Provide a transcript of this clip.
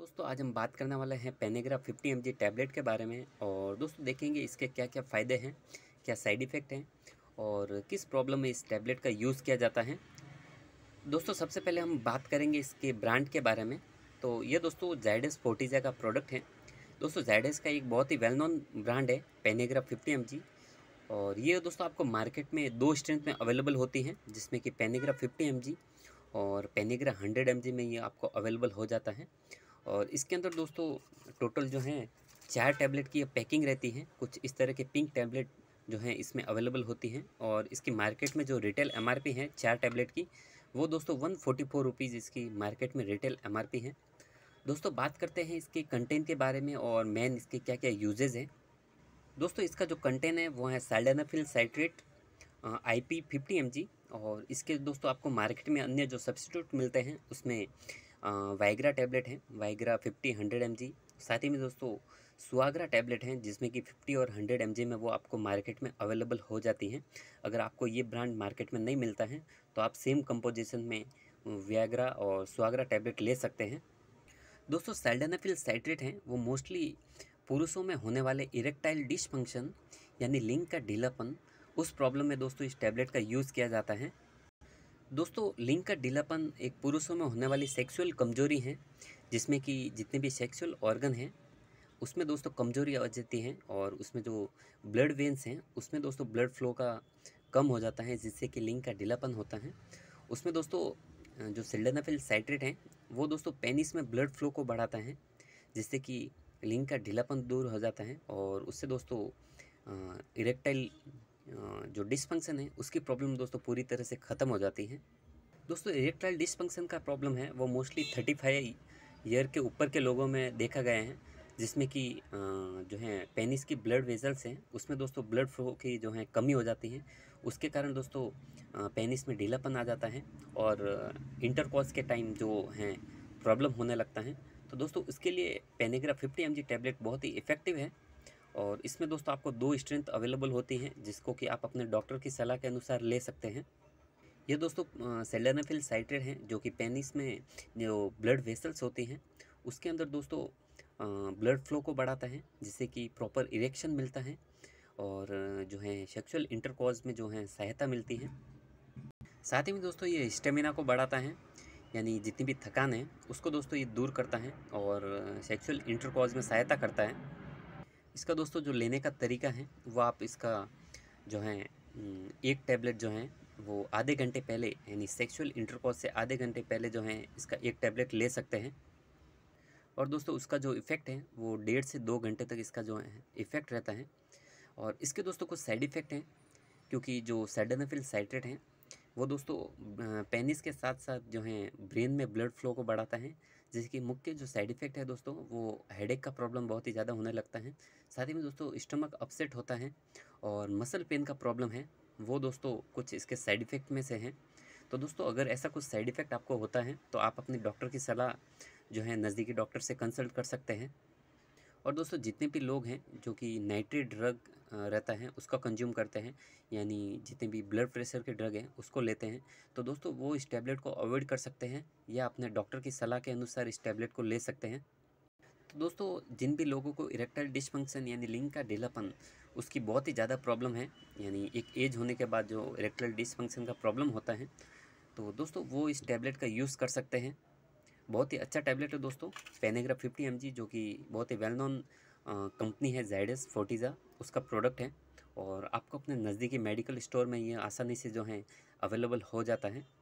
दोस्तों आज हम बात करने वाले हैं पेनेग्रा 50 एम टैबलेट के बारे में और दोस्तों देखेंगे इसके क्या क्या फ़ायदे हैं क्या साइड इफ़ेक्ट हैं और किस प्रॉब्लम में इस टैबलेट का यूज़ किया जाता है दोस्तों सबसे पहले हम बात करेंगे इसके ब्रांड के बारे में तो ये दोस्तों जैडस फोर्टीजा का प्रोडक्ट है दोस्तों जाइडस का एक बहुत ही वेल नोन ब्रांड है पेनेग्रा फिफ्टी एम और ये दोस्तों आपको मार्केट में दो स्ट्रेंथ में अवेलेबल होती हैं जिसमें कि पेनेग्रा फिफ्टी एम और पेनेग्रा हंड्रेड एम में ये आपको अवेलेबल हो जाता है और इसके अंदर दोस्तों टोटल जो हैं चार टैबलेट की पैकिंग रहती है कुछ इस तरह के पिंक टैबलेट जो हैं इसमें अवेलेबल होती हैं और इसकी मार्केट में जो रिटेल एम है चार टैबलेट की वो दोस्तों वन फोर्टी फोर रुपीज़ इसकी मार्केट में रिटेल एम है दोस्तों बात करते हैं इसके कंटेंट के बारे में और मेन इसके क्या क्या यूजेज़ हैं दोस्तों इसका जो कंटेंट है वो है sildenafil citrate I P fifty M G और इसके दोस्तों आपको मार्केट में अन्य जो सब्सिट्यूट मिलते हैं उसमें वाइग्रा टैबलेट है वाइग्रा फिफ्टी हंड्रेड एम साथ ही में दोस्तों सुआग्रा टैबलेट हैं जिसमें कि 50 और 100 एम में वो आपको मार्केट में अवेलेबल हो जाती हैं अगर आपको ये ब्रांड मार्केट में नहीं मिलता है तो आप सेम कंपोजिशन में व्याग्रा और सुआग्रा टैबलेट ले सकते हैं दोस्तों सैल्डनाफिल साइट्रेट हैं वो मोस्टली पुरुषों में होने वाले इरेक्टाइल डिशफंक्शन यानी लिंग का ढीलापन उस प्रॉब्लम में दोस्तों इस टैबलेट का यूज़ किया जाता है दोस्तों लिंग का ढीलापन एक पुरुषों में होने वाली सेक्सुअल कमजोरी है जिसमें कि जितने भी सेक्सुअल ऑर्गन हैं उसमें दोस्तों कमजोरी आ जाती है और उसमें जो ब्लड वेंस हैं उसमें दोस्तों ब्लड फ्लो का कम हो जाता है जिससे कि लिंग का ढीलापन होता है उसमें दोस्तों जो सिल्डेनाफिल साइट्रेट हैं वो दोस्तों पेनिस में ब्लड फ्लो को बढ़ाता है जिससे कि लिंग का ढीलापन दूर हो जाता है और उससे दोस्तों इरेक्टाइल जो डिसफंक्शन है उसकी प्रॉब्लम दोस्तों पूरी तरह से ख़त्म हो जाती है दोस्तों इरेक्टाइल डिसफंक्शन का प्रॉब्लम है वो मोस्टली थर्टी फाइव ईयर के ऊपर के लोगों में देखा गया है जिसमें कि जो है पेनिस की ब्लड वेजल्स हैं उसमें दोस्तों ब्लड फ्लो की जो है कमी हो जाती है उसके कारण दोस्तों पेनिस में ढीलापन आ जाता है और इंटरकॉस के टाइम जो हैं प्रॉब्लम होने लगता है तो दोस्तों उसके लिए Penegra fifty M G tablet बहुत ही इफ़ेक्टिव है और इसमें दोस्तों आपको दो स्ट्रेंथ अवेलेबल होती हैं जिसको कि आप अपने डॉक्टर की सलाह के अनुसार ले सकते हैं ये दोस्तों सेलेनाफिल साइटेड हैं जो कि पेनिस में जो ब्लड वेसल्स होती हैं उसके अंदर दोस्तों ब्लड फ्लो को बढ़ाता है जिससे कि प्रॉपर इरेक्शन मिलता है और जो है सेक्सुअल इंटरकॉज में जो है सहायता मिलती है साथ ही में दोस्तों ये स्टेमिना को बढ़ाता है यानी जितनी भी थकान है उसको दोस्तों ये दूर करता है और सेक्सुअल इंटरकॉज में सहायता करता है इसका दोस्तों जो लेने का तरीका है वो आप इसका जो है एक टैबलेट जो है वो आधे घंटे पहले यानी सेक्सुअल इंटरकॉस से आधे घंटे पहले जो है इसका एक टैबलेट ले सकते हैं और दोस्तों उसका जो इफ़ेक्ट है वो डेढ़ से दो घंटे तक इसका जो है इफ़ेक्ट रहता है और इसके दोस्तों कुछ साइड इफ़ेक्ट हैं क्योंकि जो सैडनाफिल साइट्रेट हैं वो दोस्तों पेनिस के साथ साथ जो है ब्रेन में ब्लड फ्लो को बढ़ाता है जिसकी मुख्य जो साइड इफ़ेक्ट है दोस्तों वो हेडेक का प्रॉब्लम बहुत ही ज़्यादा होने लगता है साथ ही में दोस्तों स्टमक अपसेट होता है और मसल पेन का प्रॉब्लम है वो दोस्तों कुछ इसके साइड इफ़ेक्ट में से हैं तो दोस्तों अगर ऐसा कुछ साइड इफ़ेक्ट आपको होता है तो आप अपने डॉक्टर की सलाह जो है नज़दीकी डॉक्टर से कंसल्ट कर सकते हैं और दोस्तों जितने भी लोग हैं जो कि नाइट्रेट ड्रग रहता है उसका कंज्यूम करते हैं यानी जितने भी ब्लड प्रेशर के ड्रग हैं उसको लेते हैं तो दोस्तों वो इस टैबलेट को अवॉइड कर सकते हैं या अपने डॉक्टर की सलाह के अनुसार इस टैबलेट को ले सकते हैं तो दोस्तों जिन भी लोगों को इरेक्टाइल डिसफंक्शन यानी लिंग का ढीलापन उसकी बहुत ही ज़्यादा प्रॉब्लम है यानी एक एज होने के बाद जो इरेक्टाइल डिसफंक्शन का प्रॉब्लम होता है तो दोस्तों वो इस टैबलेट का यूज़ कर सकते हैं बहुत ही अच्छा टैबलेट है दोस्तों पेनेग्राफ फिफ्टी एम जो कि बहुत ही वेल नोन कंपनी है जाइडस फोर्टिज़ा उसका प्रोडक्ट है और आपको अपने नज़दीकी मेडिकल स्टोर में ये आसानी से जो है अवेलेबल हो जाता है